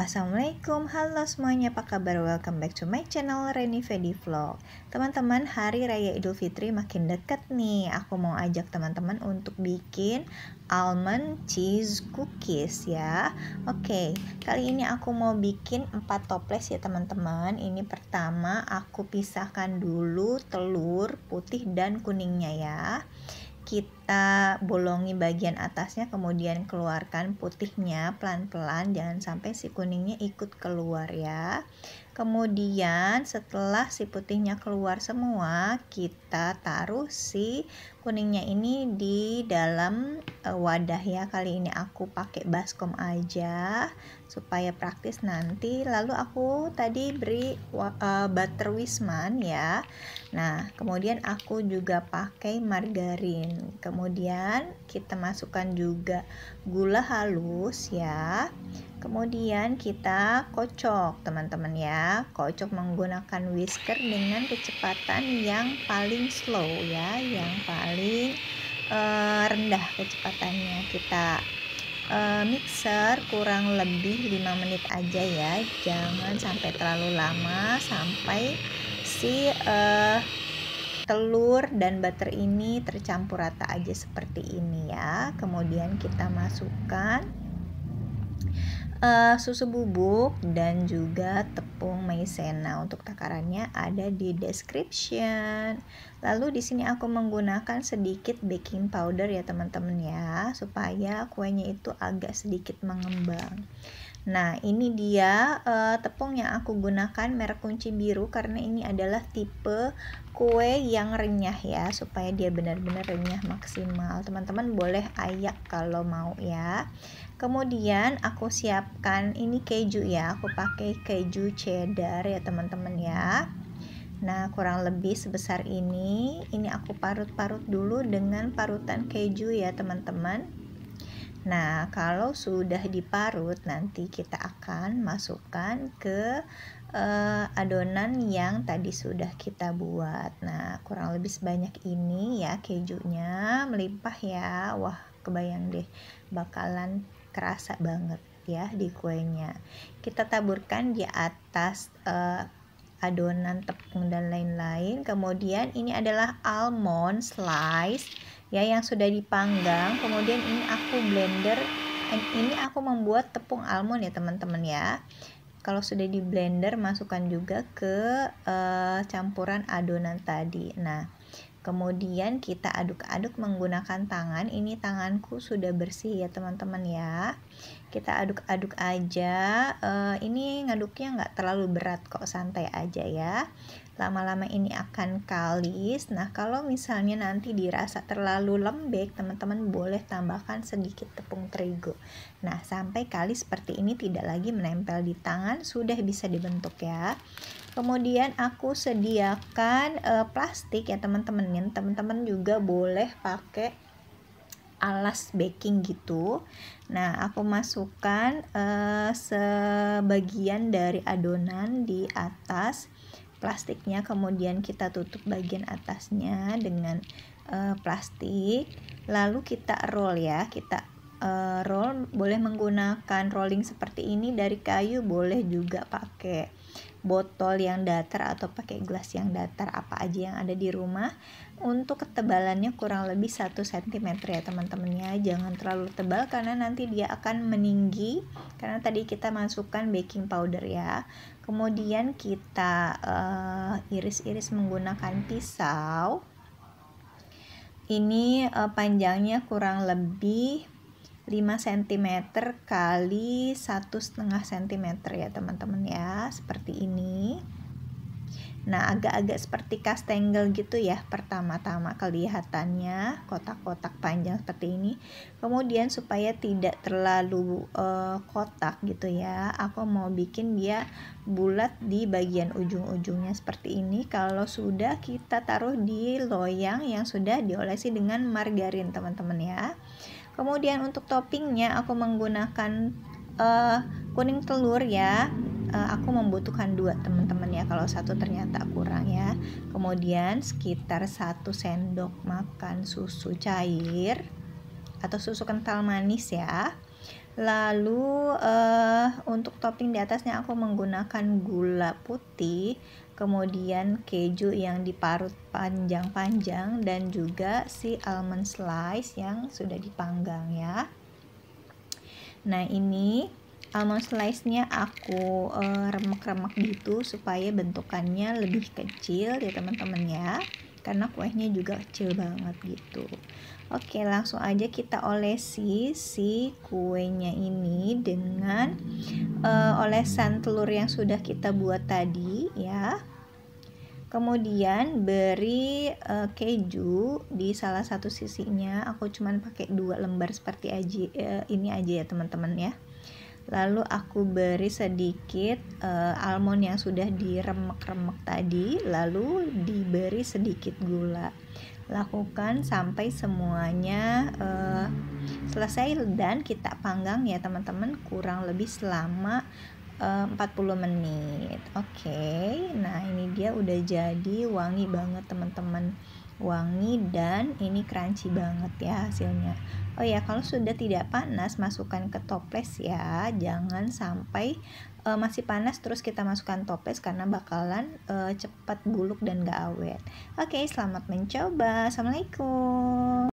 Assalamualaikum, halo semuanya, apa kabar? Welcome back to my channel Reni Fedi Vlog Teman-teman, hari Raya Idul Fitri makin deket nih Aku mau ajak teman-teman untuk bikin almond cheese cookies ya Oke, kali ini aku mau bikin 4 toples ya teman-teman Ini pertama aku pisahkan dulu telur putih dan kuningnya ya kita bolongi bagian atasnya kemudian keluarkan putihnya pelan-pelan jangan sampai si kuningnya ikut keluar ya Kemudian setelah si putihnya keluar semua, kita taruh si kuningnya ini di dalam eh, wadah ya. Kali ini aku pakai baskom aja supaya praktis nanti. Lalu aku tadi beri eh, butter wisman ya. Nah, kemudian aku juga pakai margarin. Kemudian kita masukkan juga gula halus ya. Kemudian kita kocok teman-teman ya. Kocok menggunakan whisker dengan kecepatan yang paling slow ya, yang paling uh, rendah kecepatannya. Kita uh, mixer kurang lebih 5 menit aja ya. Jangan sampai terlalu lama sampai si uh, telur dan butter ini tercampur rata aja seperti ini ya. Kemudian kita masukkan uh, susu bubuk dan juga tepung maizena untuk takarannya ada di description lalu di sini aku menggunakan sedikit baking powder ya teman-teman ya supaya kuenya itu agak sedikit mengembang Nah, ini dia uh, tepung yang aku gunakan merek kunci biru karena ini adalah tipe kue yang renyah ya, supaya dia benar-benar renyah maksimal. Teman-teman boleh ayak kalau mau ya. Kemudian aku siapkan ini keju ya, aku pakai keju cheddar ya teman-teman ya. Nah, kurang lebih sebesar ini. Ini aku parut-parut dulu dengan parutan keju ya, teman-teman. Nah, kalau sudah diparut, nanti kita akan masukkan ke uh, adonan yang tadi sudah kita buat. Nah, kurang lebih sebanyak ini ya kejunya melimpah ya. Wah, kebayang deh bakalan kerasa banget ya di kuenya. Kita taburkan di atas uh, adonan tepung dan lain-lain. Kemudian ini adalah almond slice ya yang sudah dipanggang kemudian ini aku blender ini aku membuat tepung almond ya teman-teman ya kalau sudah di blender masukkan juga ke uh, campuran adonan tadi nah kemudian kita aduk-aduk menggunakan tangan ini tanganku sudah bersih ya teman-teman ya kita aduk-aduk aja uh, ini ngaduknya nggak terlalu berat kok santai aja ya lama-lama ini akan kalis. Nah, kalau misalnya nanti dirasa terlalu lembek, teman-teman boleh tambahkan sedikit tepung terigu. Nah, sampai kalis seperti ini tidak lagi menempel di tangan, sudah bisa dibentuk ya. Kemudian aku sediakan e, plastik ya teman-teman. Teman-teman juga boleh pakai alas baking gitu. Nah, aku masukkan uh, sebagian dari adonan di atas plastiknya kemudian kita tutup bagian atasnya dengan uh, plastik lalu kita roll ya kita uh, roll boleh menggunakan rolling seperti ini dari kayu boleh juga pakai botol yang datar atau pakai gelas yang datar apa aja yang ada di rumah untuk ketebalannya kurang lebih 1 cm ya teman-teman ya jangan terlalu tebal karena nanti dia akan meninggi karena tadi kita masukkan baking powder ya kemudian kita eh, iris-iris uh, menggunakan pisau ini uh, panjangnya kurang lebih 5 cm kali satu cm ya teman-teman ya seperti ini nah agak-agak seperti kastengel gitu ya pertama-tama kelihatannya kotak-kotak panjang seperti ini kemudian supaya tidak terlalu uh, kotak gitu ya aku mau bikin dia bulat di bagian ujung-ujungnya seperti ini kalau sudah kita taruh di loyang yang sudah diolesi dengan margarin teman-teman ya kemudian untuk toppingnya aku menggunakan uh, kuning telur ya uh, aku membutuhkan dua teman-teman ya kalau satu ternyata kurang ya kemudian sekitar satu sendok makan susu cair atau susu kental manis ya lalu uh, untuk topping di atasnya aku menggunakan gula putih kemudian keju yang diparut panjang-panjang dan juga si almond slice yang sudah dipanggang ya nah ini almond slice-nya aku remek eh, remek-remek gitu supaya bentukannya lebih kecil ya teman-teman ya karena kuenya juga kecil banget gitu Oke langsung aja kita olesi si kuenya ini dengan uh, olesan telur yang sudah kita buat tadi ya Kemudian beri uh, keju di salah satu sisinya. Aku cuman pakai dua lembar seperti aja uh, eh, ini aja ya teman-teman ya lalu aku beri sedikit uh, almond yang sudah diremek-remek tadi lalu diberi sedikit gula lakukan sampai semuanya uh, selesai dan kita panggang ya teman-teman kurang lebih selama eh, uh, 40 menit oke okay. nah ini dia udah jadi wangi banget teman-teman wangi dan ini crunchy banget ya hasilnya oh ya kalau sudah tidak panas masukkan ke toples ya jangan sampai uh, masih panas terus kita masukkan toples karena bakalan uh, cepat buluk dan gak awet oke selamat mencoba assalamualaikum